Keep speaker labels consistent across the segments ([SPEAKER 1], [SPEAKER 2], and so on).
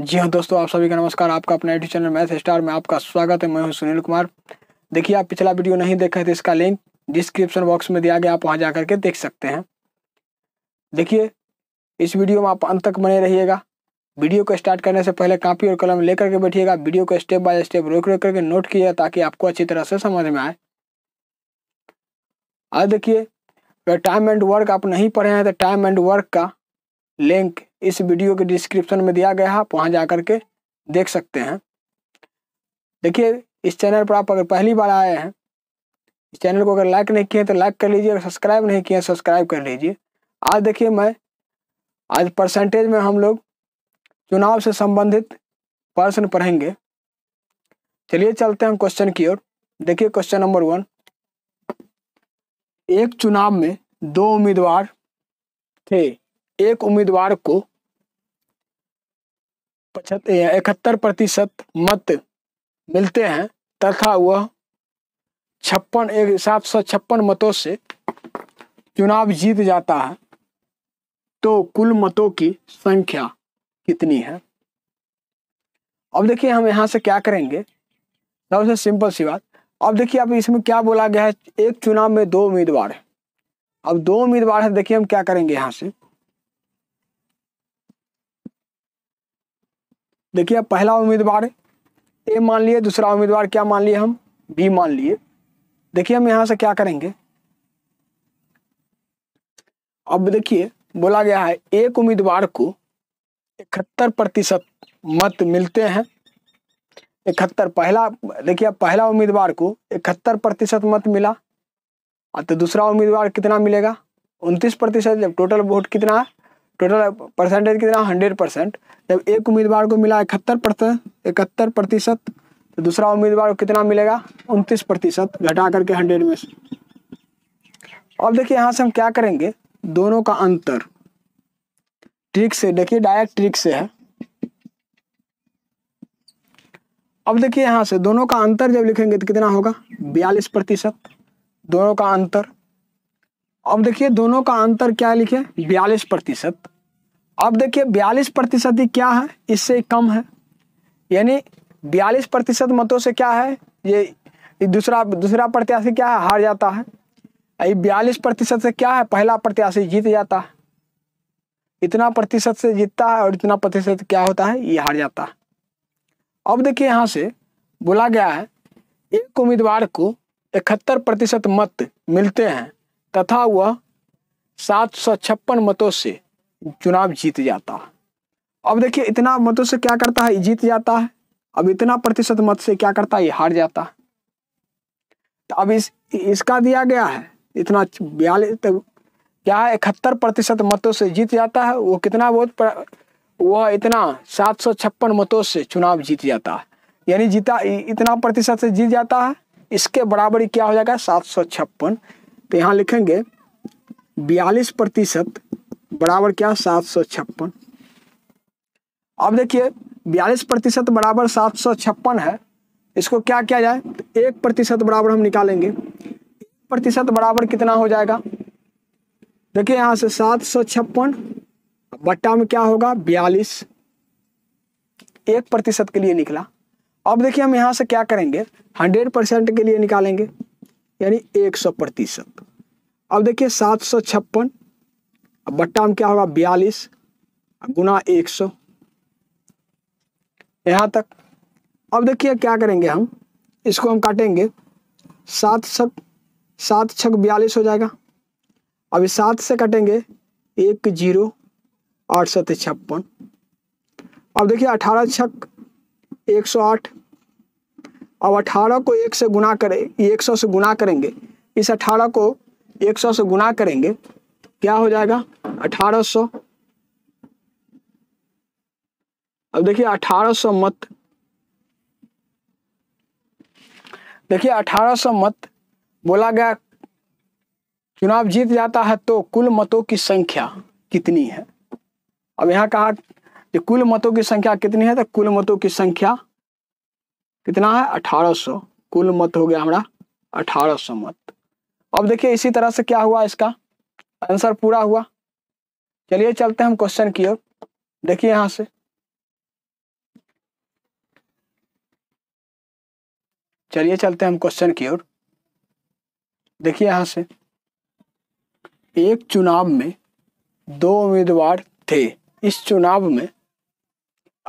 [SPEAKER 1] जी हाँ दोस्तों आप सभी का नमस्कार आपका अपना यूट्यूब चैनल मैथ स्टार में आपका स्वागत है मैं हूँ सुनील कुमार देखिए आप पिछला वीडियो नहीं देखे थे तो इसका लिंक डिस्क्रिप्शन बॉक्स में दिया गया आप वहाँ जा के देख सकते हैं देखिए इस वीडियो में आप अंत तक बने रहिएगा वीडियो को स्टार्ट करने से पहले कापी और कलम लेकर के बैठिएगा वीडियो को स्टेप बाय स्टेप रोक रोक करके नोट किया ताकि आपको अच्छी तरह से समझ में आए आज देखिए टाइम एंड वर्क आप नहीं पढ़े हैं तो टाइम एंड वर्क का लिंक इस वीडियो के डिस्क्रिप्शन में दिया गया है आप वहाँ जा के देख सकते हैं देखिए इस चैनल पर आप अगर पहली बार आए हैं इस चैनल को अगर लाइक नहीं किए तो लाइक कर लीजिए अगर सब्सक्राइब नहीं किए सब्सक्राइब कर लीजिए आज देखिए मैं आज परसेंटेज में हम लोग चुनाव से संबंधित प्रश्न पढ़ेंगे चलिए चलते हैं क्वेश्चन की ओर देखिए क्वेश्चन नंबर वन एक चुनाव में दो उम्मीदवार थे एक उम्मीदवार को इकहत्तर प्रतिशत मत मिलते हैं तथा वह छप्पन एक सात सौ छप्पन मतों से चुनाव जीत जाता है तो कुल मतों की संख्या कितनी है अब देखिए हम यहाँ से क्या करेंगे सबसे सिंपल सी बात अब देखिए अब इसमें क्या बोला गया है एक चुनाव में दो उम्मीदवार है अब दो उम्मीदवार है देखिए हम क्या करेंगे यहाँ से देखिए पहला उम्मीदवार ए मान लिए दूसरा उम्मीदवार क्या मान लिए हम बी मान लिए देखिए हम यहां से क्या करेंगे अब देखिए बोला गया है एक उम्मीदवार को इकहत्तर प्रतिशत मत मिलते हैं इकहत्तर पहला देखिए पहला उम्मीदवार को इकहत्तर प्रतिशत मत मिला हाँ, तो दूसरा उम्मीदवार कितना मिलेगा उनतीस प्रतिशत जब टोटल वोट कितना है टोटल परसेंटेज कितना हंड्रेड परसेंट जब एक उम्मीदवार को मिला इकहत्तर इकहत्तर प्रतिशत तो दूसरा उम्मीदवार को कितना मिलेगा उनतीस प्रतिशत घटा करके हंड्रेड में से अब देखिए यहाँ से हम क्या करेंगे दोनों का अंतर ट्रिक से देखिए डायरेक्ट ट्रिक से है अब देखिए यहाँ से दोनों का अंतर जब लिखेंगे तो कितना होगा बयालीस प्रतिशत दोनों का अंतर अब देखिए दोनों का अंतर क्या लिखे बयालीस प्रतिशत अब देखिए बयालीस प्रतिशत ही क्या है इससे कम है यानी बयालीस प्रतिशत मतों से क्या है ये दूसरा दूसरा प्रत्याशी क्या है हार जाता है ये बयालीस प्रतिशत से क्या है पहला प्रत्याशी जीत जाता है इतना प्रतिशत से जीतता है और इतना प्रतिशत क्या होता है ये हार जाता है अब देखिए यहाँ से बोला गया है एक उम्मीदवार को इकहत्तर प्रतिशत मत मिलते हैं तथा वह सात सौ छप्पन मतों से चुनाव जीत जाता अब देखिए इतना मतों से क्या करता है जीत जाता है अब इतना प्रतिशत मत से क्या करता है हार जाता है तो अब इस इसका दिया गया है इतना बयालीस तो क्या है इकहत्तर प्रतिशत मतों से जीत जाता है वो कितना बहुत वह इतना सात सौ छप्पन मतों से चुनाव जीत जाता है यानी जीता इतना प्रतिशत से जीत जाता है इसके बराबरी क्या हो जाएगा सात सौ छप्पन तो यहाँ लिखेंगे बयालीस प्रतिशत बराबर क्या सात सौ छप्पन अब देखिए बयालीस प्रतिशत बराबर सात सौ छप्पन है इसको क्या किया जाए तो एक प्रतिशत बराबर हम निकालेंगे एक प्रतिशत बराबर कितना हो जाएगा देखिए यहाँ से सात सौ छप्पन बट्टा में क्या होगा बयालीस एक प्रतिशत के लिए निकला अब देखिए हम यहाँ से क्या करेंगे हंड्रेड परसेंट के लिए निकालेंगे यानी एक सौ प्रतिशत अब देखिए सात सौ छप्पन अब बट्टा में क्या होगा बयालीस गुना एक सौ यहाँ तक अब देखिए क्या करेंगे हम इसको हम काटेंगे सात छक सात छक बयालीस हो जाएगा अभी सात से काटेंगे एक जीरो आठ सौ छप्पन अब देखिए अठारह छक एक सौ आठ अब अठारह को एक से गुना करें एक सौ से गुना करेंगे इस अठारह को एक सौ से गुना करेंगे तो क्या हो जाएगा अठारह सौ अब देखिए अठारह सौ मत देखिए अठारह सौ मत बोला गया चुनाव जीत जाता है तो कुल मतों की संख्या कितनी है अब यहाँ कहा कि कुल मतों की संख्या कितनी है तो कुल मतों की संख्या कितना है 1800 कुल मत हो गया हमारा 1800 मत अब देखिए इसी तरह से क्या हुआ इसका आंसर पूरा हुआ चलिए चलते हम क्वेश्चन की ओर देखिए यहां से चलिए चलते हम क्वेश्चन की ओर देखिए यहां से एक चुनाव में दो उम्मीदवार थे इस चुनाव में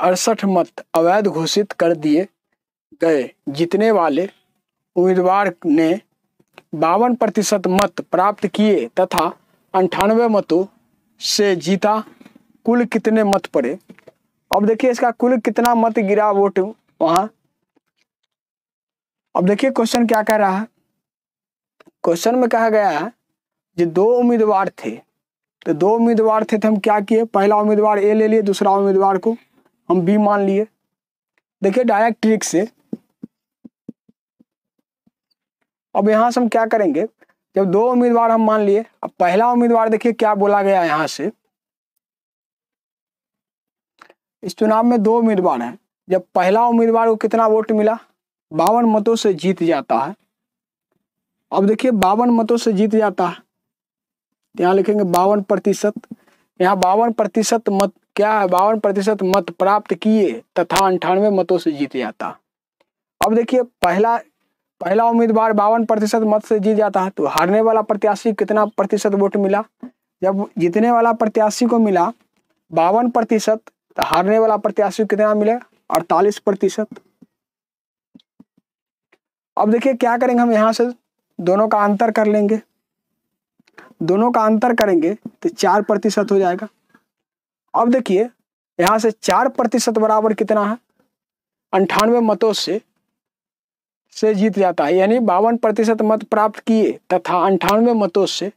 [SPEAKER 1] अड़सठ मत अवैध घोषित कर दिए गए जीतने वाले उम्मीदवार ने बावन प्रतिशत मत प्राप्त किए तथा अंठानवे मतों से जीता कुल कितने मत पड़े अब देखिए इसका कुल कितना मत गिरा वोट वहां अब देखिए क्वेश्चन क्या कह रहा है क्वेश्चन में कहा गया है जो दो उम्मीदवार थे तो दो उम्मीदवार थे तो हम क्या किए पहला उम्मीदवार ए ले लिए दूसरा उम्मीदवार को हम बी मान लिए देखिए डायरेक्ट ट्रिक से अब यहाँ से हम क्या करेंगे जब दो उम्मीदवार हम मान लिए अब पहला उम्मीदवार देखिए क्या बोला गया यहाँ से इस चुनाव में दो उम्मीदवार हैं जब पहला उम्मीदवार को कितना वोट मिला बावन मतों से जीत जाता है अब देखिए बावन मतों से जीत जाता है यहाँ लिखेंगे बावन प्रतिशत यहाँ बावन प्रतिशत मत क्या है बावन प्रतिशत मत प्राप्त किए तथा अंठानवे मतों से जीत जाता अब देखिए पहला पहला उम्मीदवार बावन प्रतिशत मत से जीत जाता है तो हारने वाला प्रत्याशी कितना प्रतिशत वोट मिला जब जीतने वाला प्रत्याशी को मिला बावन प्रतिशत तो हारने वाला प्रत्याशी कितना मिले अड़तालीस प्रतिशत अब देखिए क्या करेंगे हम यहाँ से दोनों का अंतर कर लेंगे दोनों का अंतर करेंगे तो चार प्रतिशत हो जाएगा अब देखिए यहाँ से चार प्रतिशत बराबर कितना है अंठानवे मतों से से जीत जाता है यानी बावन प्रतिशत मत प्राप्त किए तथा अंठानवे मतों से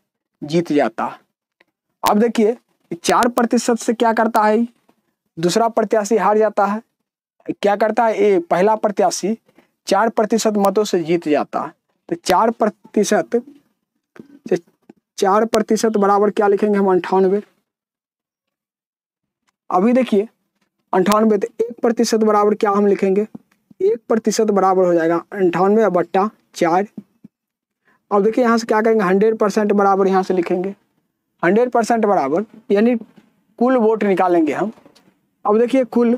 [SPEAKER 1] जीत जाता अब देखिए चार प्रतिशत से क्या करता है दूसरा प्रत्याशी हार जाता है क्या करता है ये पहला प्रत्याशी चार प्रतिशत मतों से जीत जाता है तो चार प्रतिशत तो चार प्रतिशत बराबर क्या लिखेंगे हम अंठानवे अभी देखिए अंठानवे तो एक प्रतिशत बराबर क्या हम लिखेंगे एक प्रतिशत बराबर हो जाएगा अंठानवे बट्टा चार अब देखिए यहाँ से क्या करेंगे हंड्रेड परसेंट बराबर यहाँ से लिखेंगे हंड्रेड परसेंट बराबर यानी कुल वोट निकालेंगे हम अब देखिए कुल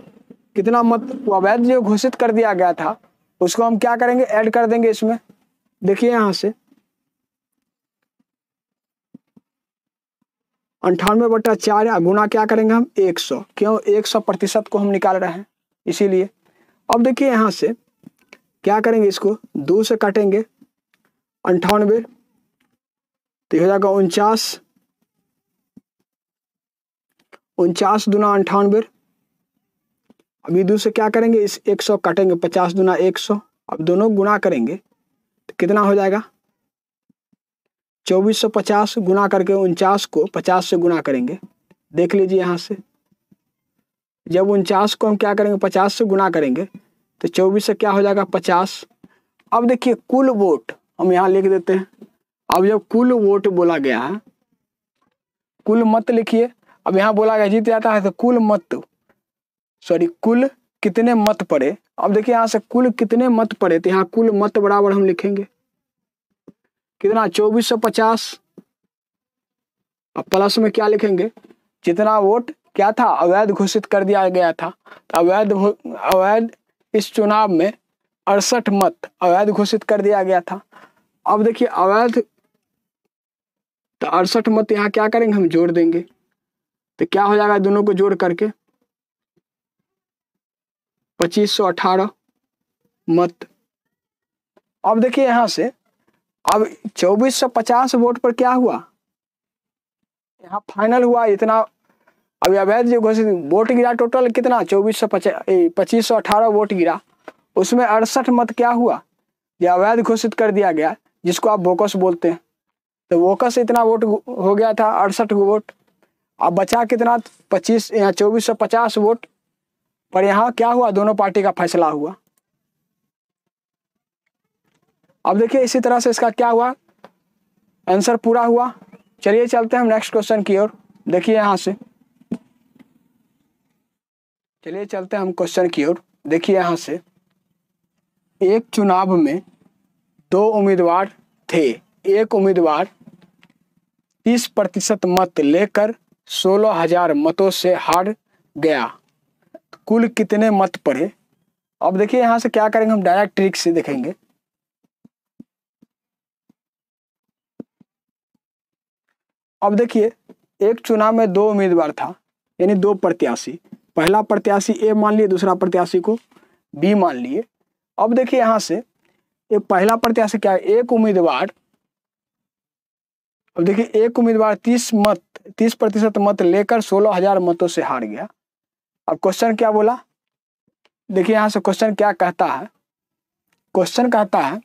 [SPEAKER 1] कितना मत अवैध जो घोषित कर दिया गया था उसको हम क्या करेंगे ऐड कर देंगे इसमें देखिए यहाँ से अंठानवे बट्टा चार गुना क्या करेंगे हम एक सौ क्यों एक सौ प्रतिशत को हम निकाल रहे हैं इसीलिए अब देखिए यहां से क्या करेंगे इसको दो से काटेंगे अंठानवे तो हो जाएगा उनचास उनचास दुना अंठानवे अभी दो से क्या करेंगे इस एक सौ काटेंगे पचास दुना एक सौ अब दोनों गुना करेंगे तो कितना हो जाएगा चौबीस सौ पचास गुना करके उनचास को पचास से गुना करेंगे देख लीजिए यहां से जब उनचास को हम क्या करेंगे पचास से गुना करेंगे तो चौबीस से क्या हो जाएगा पचास अब देखिए कुल वोट हम यहाँ लिख देते हैं अब जब कुल वोट बोला गया है कुल मत लिखिए अब यहाँ बोला गया जीत जाता है तो कुल मत सॉरी कुल कितने मत पड़े अब देखिए यहाँ से कुल कितने मत पड़े तो यहाँ कुल मत बराबर हम लिखेंगे कितना चौबीस सौ पचास अब प्लस में क्या लिखेंगे जितना वोट क्या था अवैध घोषित कर दिया गया था अवैध अवैध इस चुनाव में अड़सठ मत अवैध घोषित कर दिया गया था अब देखिए अवैध तो अड़सठ मत यहाँ क्या करेंगे हम जोड़ देंगे तो क्या हो जाएगा दोनों को जोड़ करके पच्चीस सौ अठारह मत अब देखिए यहाँ से अब चौबीस सौ पचास वोट पर क्या हुआ यहाँ फाइनल हुआ इतना अभी अवैध तो जो घोषित वोट गिरा टोटल कितना चौबीस सौ पच्चीस सौ अठारह वोट गिरा उसमें अड़सठ मत क्या हुआ ये अवैध घोषित कर दिया गया जिसको आप वोकस बोलते हैं तो वोकस इतना वोट हो गया था अड़सठ वोट अब बचा कितना पच्चीस यहाँ चौबीस सौ पचास वोट पर यहाँ क्या हुआ दोनों पार्टी का फैसला हुआ अब देखिए इसी तरह से इसका क्या हुआ आंसर पूरा हुआ चलिए चलते हैं हम नेक्स्ट क्वेश्चन की ओर देखिए यहाँ से चलिए चलते हैं हम क्वेश्चन की ओर देखिए यहाँ से एक चुनाव में दो उम्मीदवार थे एक उम्मीदवार तीस प्रतिशत मत लेकर सोलह हजार मतों से हार गया कुल कितने मत पड़े अब देखिए यहाँ से क्या करेंगे हम डायरेक्ट ट्रिक से देखेंगे अब देखिए एक चुनाव में दो उम्मीदवार था यानी दो प्रत्याशी पहला प्रत्याशी ए मान लिए दूसरा प्रत्याशी को बी मान लिए अब देखिए यहां से ये पहला प्रत्याशी क्या है एक उम्मीदवार अब देखिए एक उम्मीदवार तीस मत तीस प्रतिशत मत लेकर सोलह हजार मतों से हार गया अब क्वेश्चन क्या बोला देखिए यहां से क्वेश्चन क्या कहता है क्वेश्चन कहता है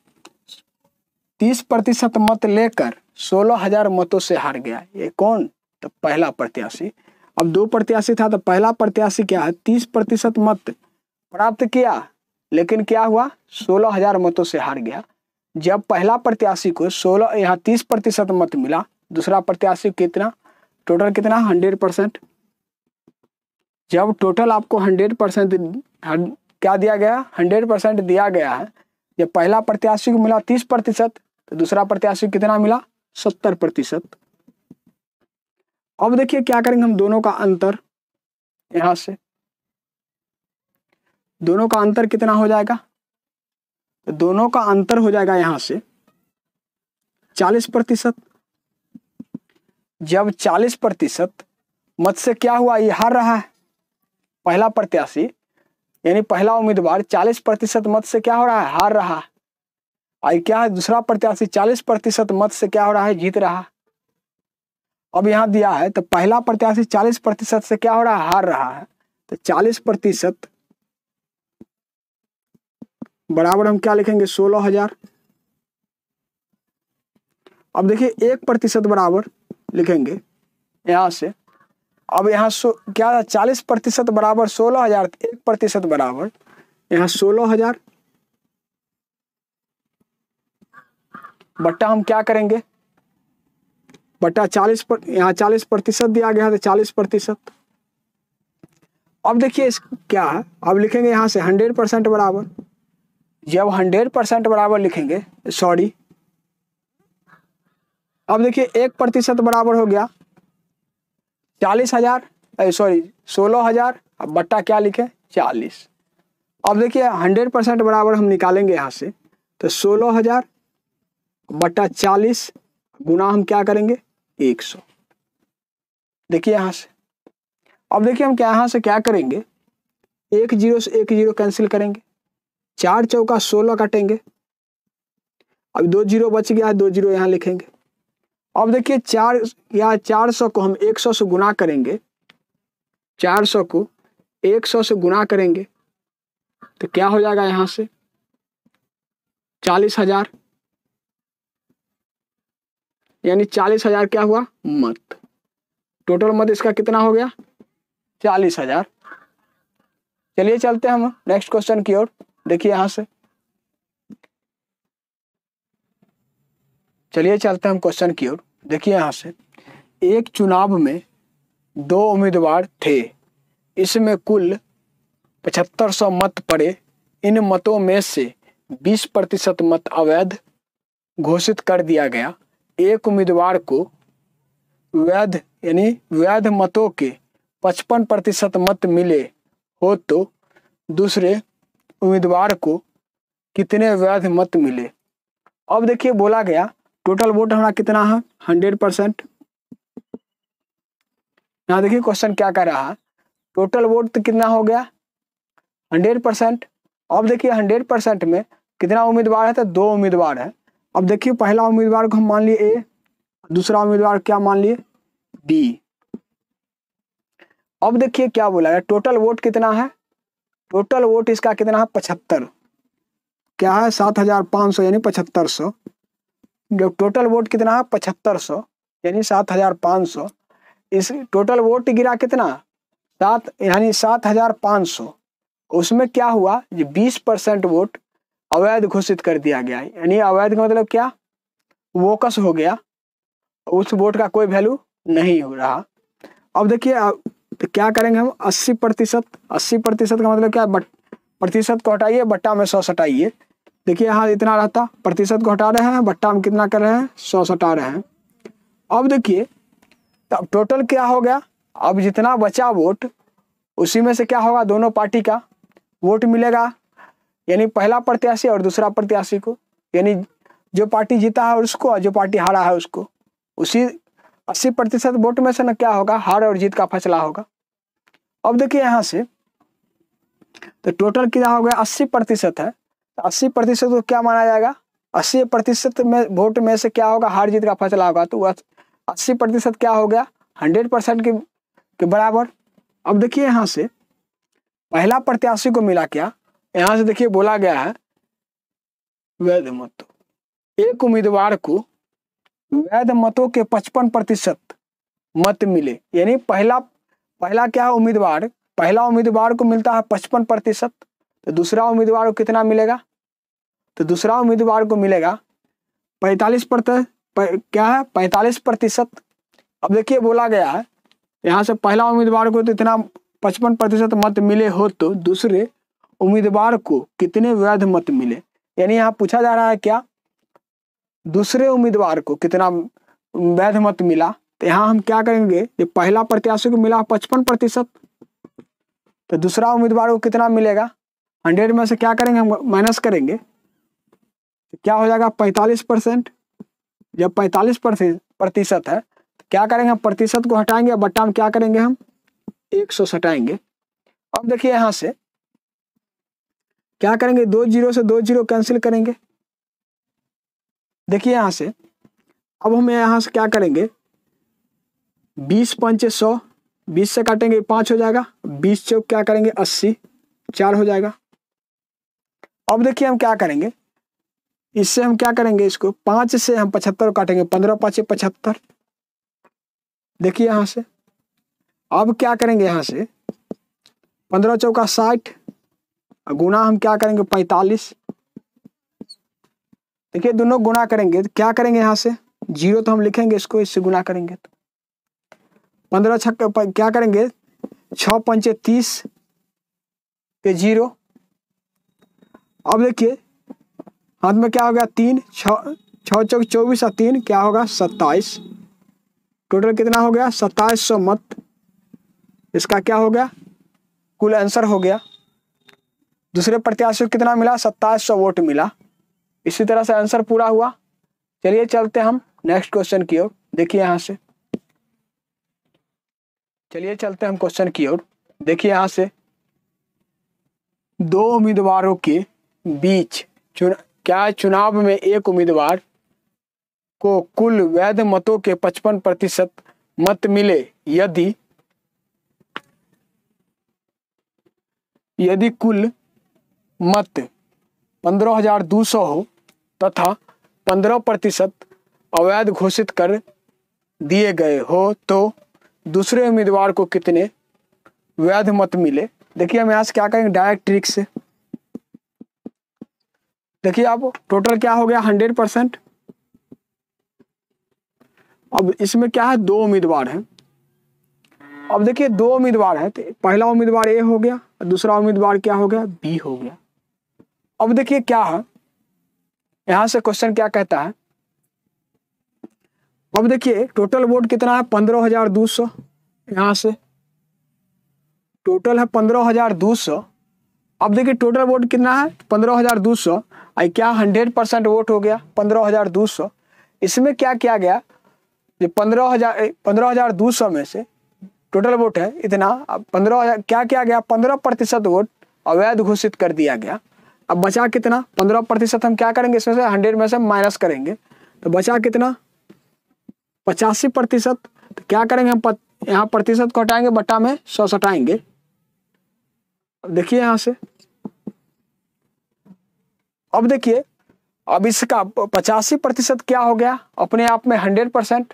[SPEAKER 1] तीस प्रतिशत मत लेकर सोलह हजार मतों से हार गया ये कौन तो पहला प्रत्याशी अब दो प्रत्याशी था तो पहला प्रत्याशी क्या है तीस प्रतिशत मत प्राप्त किया लेकिन क्या हुआ सोलह हजार मतों से हार गया जब पहला प्रत्याशी को सोलह यहाँ तीस प्रतिशत मत मिला दूसरा प्रत्याशी कितना टोटल कितना हंड्रेड परसेंट जब टोटल आपको हंड्रेड परसेंट क्या दिया गया हंड्रेड परसेंट दिया गया है जब पहला प्रत्याशी को मिला तीस प्रतिशत तो दूसरा प्रत्याशी कितना मिला सत्तर प्रतिशत अब देखिए क्या करेंगे हम दोनों का अंतर यहां से दोनों का अंतर कितना हो जाएगा तो दोनों का अंतर हो जाएगा यहां से चालीस प्रतिशत जब चालीस प्रतिशत मत से क्या हुआ ये हार रहा है पहला प्रत्याशी यानी पहला उम्मीदवार चालीस प्रतिशत मत से क्या हो रहा है हार रहा है और क्या है दूसरा प्रत्याशी चालीस प्रतिशत मत से क्या हो रहा है जीत रहा है अब यहाँ दिया है तो पहला प्रत्याशी चालीस प्रतिशत से क्या हो रहा हार रहा है तो चालीस प्रतिशत बराबर हम क्या लिखेंगे सोलह हजार अब देखिए एक प्रतिशत बराबर लिखेंगे यहां से अब यहाँ सो क्या चालीस प्रतिशत बराबर सोलह हजार तो एक प्रतिशत बराबर यहाँ सोलह हजार बट्टा हम क्या करेंगे बटा चालीस पर यहाँ चालीस प्रतिशत दिया गया था तो चालीस प्रतिशत अब देखिए इस क्या है अब लिखेंगे यहाँ से हंड्रेड परसेंट बराबर जब हंड्रेड परसेंट बराबर लिखेंगे सॉरी अब देखिए एक प्रतिशत बराबर हो गया चालीस हजार सॉरी सोलह हजार अब बट्टा क्या लिखे चालीस अब देखिए हंड्रेड परसेंट बराबर हम निकालेंगे यहाँ से तो सोलह हजार बट्टा चालीस गुना हम क्या करेंगे एक सौ देखिए यहां से अब देखिए हम क्या यहाँ से क्या करेंगे एक जीरो से एक जीरो कैंसिल करेंगे चार चौका सोलह काटेंगे अब दो जीरो बच गया है दो जीरो यहाँ लिखेंगे अब देखिए चार या चार सौ को हम एक सौ से गुना करेंगे चार सौ को एक सौ से गुना करेंगे तो क्या हो जाएगा यहाँ से चालीस हजार यानी चालीस हजार क्या हुआ मत टोटल मत इसका कितना हो गया चालीस हजार चलिए चलते हम नेक्स्ट क्वेश्चन की ओर देखिए यहां से चलिए चलते हम क्वेश्चन की ओर देखिए यहां से एक चुनाव में दो उम्मीदवार थे इसमें कुल पचहत्तर सौ मत पड़े इन मतों में से 20 प्रतिशत मत अवैध घोषित कर दिया गया एक उम्मीदवार को वैध यानी वैध मतों के 55 प्रतिशत मत मिले हो तो दूसरे उम्मीदवार को कितने वैध मत मिले अब देखिए बोला गया टोटल वोट हमारा कितना है हंड्रेड परसेंट यहाँ देखिए क्वेश्चन क्या कह रहा है टोटल वोट तो कितना हो गया हंड्रेड परसेंट अब देखिए हंड्रेड परसेंट में कितना उम्मीदवार है तो दो उम्मीदवार है अब देखिए पहला उम्मीदवार को हम मान लिए ए दूसरा उम्मीदवार क्या मान लिए बी अब देखिए क्या बोला है टोटल वोट कितना है टोटल वोट इसका कितना है पचहत्तर क्या है सात हजार पाँच सौ यानी पचहत्तर सौ जो टोटल वोट कितना है पचहत्तर सौ यानी सात हजार पाँच सौ इस टोटल वोट गिरा कितना सात यानी सात हजार पाँच सौ उसमें क्या हुआ बीस परसेंट वोट अवैध घोषित कर दिया गया है यानी अवैध का मतलब क्या वोकस हो गया उस वोट का कोई वैल्यू नहीं हो रहा अब देखिए तो क्या करेंगे हम अस्सी प्रतिशत अस्सी प्रतिशत का मतलब क्या बट प्रतिशत को हटाइए बट्टा में सौ सटाइए देखिए यहाँ इतना रहता प्रतिशत को हटा रहे हैं बट्टा में कितना कर रहे हैं सौ सटा रहे हैं अब देखिए तो टोटल क्या हो गया अब जितना बचा वोट उसी में से क्या होगा दोनों पार्टी का वोट मिलेगा यानी पहला प्रत्याशी और दूसरा प्रत्याशी को यानी जो पार्टी जीता है उसको और जो पार्टी हारा है उसको उसी अस्सी प्रतिशत वोट में से ना क्या होगा हार और जीत का फैसला होगा अब देखिए यहाँ से तो टोटल क्या हो गया अस्सी प्रतिशत है तो अस्सी प्रतिशत को क्या माना जाएगा अस्सी प्रतिशत में वोट में से क्या होगा हार जीत का फैसला होगा तो अस्सी प्रतिशत क्या हो गया हंड्रेड परसेंट के बराबर अब देखिए यहाँ से पहला प्रत्याशी को मिला क्या यहां से देखिए बोला गया है वैध मत एक उम्मीदवार को वैध मतों के पचपन प्रतिशत मत मिले यानी पहला पहला क्या है उम्मीदवार पहला उम्मीदवार को मिलता है पचपन प्रतिशत तो दूसरा उम्मीदवार को कितना मिलेगा तो दूसरा उम्मीदवार को मिलेगा पैतालीस प्रति क्या है पैंतालीस प्रतिशत अब देखिए बोला गया है यहाँ से पहला उम्मीदवार को तो इतना पचपन प्रतिशत मत मिले हो तो दूसरे उम्मीदवार को कितने वैध मत मिले यानी यहाँ पूछा जा रहा है क्या दूसरे उम्मीदवार को कितना वैध मत मिला तो यहाँ हम क्या करेंगे जो पहला प्रत्याशी को मिला पचपन प्रतिशत तो दूसरा उम्मीदवार को कितना मिलेगा हंड्रेड में से क्या करेंगे हम माइनस करेंगे तो क्या हो जाएगा पैंतालीस परसेंट जब पैंतालीस प्रतिशत है तो क्या करेंगे हम प्रतिशत को हटाएंगे बट्टा में क्या करेंगे हम एक सौ हटाएंगे अब देखिए यहाँ से क्या करेंगे दो जीरो से दो जीरो कैंसिल करेंगे देखिए यहां से अब हम यहां से क्या करेंगे बीस पंचे सौ बीस से काटेंगे पांच हो जाएगा बीस चौक क्या करेंगे अस्सी चार हो जाएगा अब देखिए हम क्या करेंगे इससे हम क्या करेंगे इसको पांच से हम पचहत्तर काटेंगे पंद्रह पांच पचहत्तर देखिए यहां से अब क्या करेंगे यहां से पंद्रह चौका साठ गुना हम क्या करेंगे पैंतालीस देखिए दोनों गुना करेंगे तो क्या करेंगे यहाँ से जीरो तो हम लिखेंगे इसको इससे गुना करेंगे तो पंद्रह छक क्या करेंगे छ पंचे तीस पे जीरो अब देखिए हाथ में क्या हो गया तीन छ चौक चौबीस और तीन क्या होगा सत्ताईस टोटल कितना हो गया सत्ताईस सौ मत इसका क्या हो गया कुल आंसर हो गया दूसरे प्रत्याशी को कितना मिला सत्ताईस वोट मिला इसी तरह से आंसर पूरा हुआ चलिए चलते हम नेक्स्ट क्वेश्चन की ओर देखिए यहाँ से चलिए चलते हम क्वेश्चन की ओर देखिए यहाँ से दो उम्मीदवारों के बीच चुन क्या चुनाव में एक उम्मीदवार को कुल वैध मतों के 55 प्रतिशत मत मिले यदि यदि कुल मत पंद्रह हजार दो सौ हो तथा पंद्रह प्रतिशत अवैध घोषित कर दिए गए हो तो दूसरे उम्मीदवार को कितने वैध मत मिले देखिए हम यहाँ से क्या करेंगे डायरेक्ट ट्रिक से देखिए अब टोटल क्या हो गया हंड्रेड परसेंट अब इसमें क्या है दो उम्मीदवार हैं अब देखिए दो उम्मीदवार हैं तो पहला उम्मीदवार ए हो गया दूसरा उम्मीदवार क्या हो गया बी हो गया अब देखिए क्या है यहां से क्वेश्चन क्या कहता है अब देखिए टोटल वोट कितना है पंद्रह हजार दो सौ यहां से टोटल है पंद्रह हजार दो सौ अब देखिए टोटल वोट कितना है पंद्रह हजार दो सौ आई क्या हंड्रेड परसेंट वोट हो गया पंद्रह हजार दो सौ इसमें क्या किया गया पंद्रह हजार पंद्रह हजार दो सौ में से टोटल वोट है इतना पंद्रह हजार क्या किया गया पंद्रह प्रतिशत वोट अवैध घोषित कर दिया गया अब बचा कितना पंद्रह प्रतिशत हम क्या करेंगे इसमें से हंड्रेड में से माइनस करेंगे तो बचा कितना पचासी प्रतिशत तो क्या करेंगे हम यहाँ प्रतिशत को हटाएंगे बट्टा में सौ सटाएंगे देखिए यहां से अब देखिए अब इसका पचासी प्रतिशत क्या हो गया अपने आप में हंड्रेड परसेंट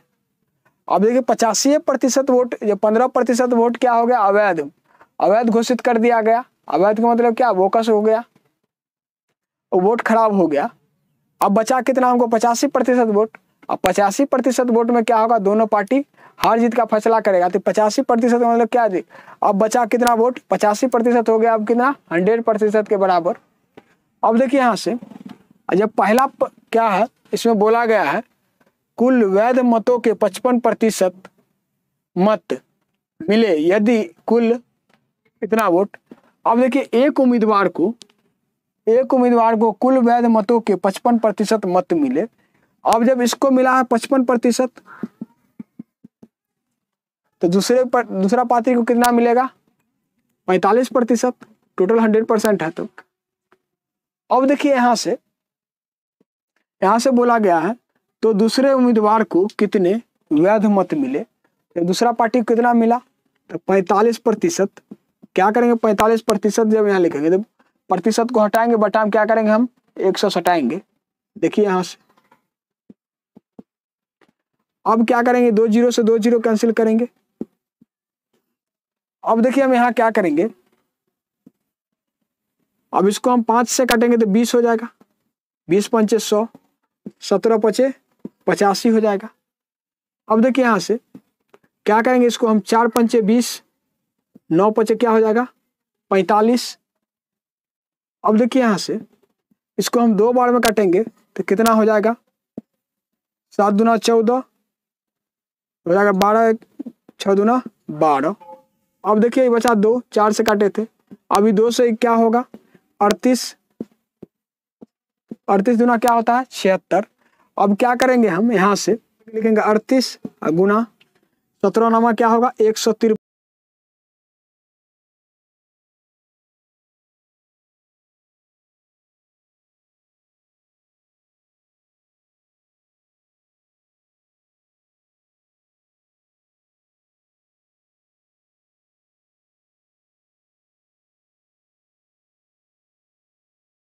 [SPEAKER 1] अब देखिए पचासी प्रतिशत वोट जो पंद्रह प्रतिशत वोट क्या हो गया अवैध अवैध घोषित कर दिया गया अवैध का मतलब क्या वोकस हो गया वोट खराब हो गया अब बचा कितना हमको पचासी प्रतिशत वोट अब पचासी प्रतिशत वोट में क्या होगा दोनों पार्टी हार जीत का फैसला करेगा तो पचासी प्रतिशत मतलब क्या जी अब बचा कितना वोट पचासी प्रतिशत हो गया अब कितना हंड्रेड प्रतिशत के बराबर अब देखिए यहाँ से जब पहला प, क्या है इसमें बोला गया है कुल वैध मतों के पचपन प्रतिशत मत मिले यदि कुल इतना वोट अब देखिए एक उम्मीदवार को एक उम्मीदवार को कुल वैध मतों के 55 प्रतिशत मत मिले अब जब इसको मिला है 55 प्रतिशत तो दूसरे पर, दूसरा पार्टी को कितना मिलेगा 45 प्रतिशत टोटल 100 परसेंट है तो अब देखिए यहां से यहां से बोला गया है तो दूसरे उम्मीदवार को कितने वैध मत मिले तो दूसरा पार्टी को कितना मिला तो पैंतालीस प्रतिशत क्या करेंगे पैंतालीस प्रतिशत जब यहाँ लिखेंगे तो प्रतिशत को हटाएंगे बट हम क्या करेंगे हम एक सौ सटाएंगे देखिए यहां से अब क्या करेंगे दो जीरो से दो जीरो कैंसिल करेंगे अब देखिए हम यहां क्या करेंगे अब इसको हम पांच से काटेंगे तो बीस हो जाएगा बीस पंचे सौ सत्रह पचे पचासी हो जाएगा अब देखिए यहां से क्या करेंगे इसको हम चार पंचे बीस नौ पचे क्या हो जाएगा पैंतालीस अब देखिए यहाँ से इसको हम दो बार में काटेंगे तो कितना हो जाएगा सात दुना चौदह हो जाएगा बारह छः दुना बारह अब देखिए बचा दो चार से काटे थे अभी दो से क्या होगा अड़तीस अड़तीस दुना क्या होता है छिहत्तर अब क्या करेंगे हम यहाँ से लिखेंगे अड़तीस गुना सत्रह नामा क्या होगा एक सौ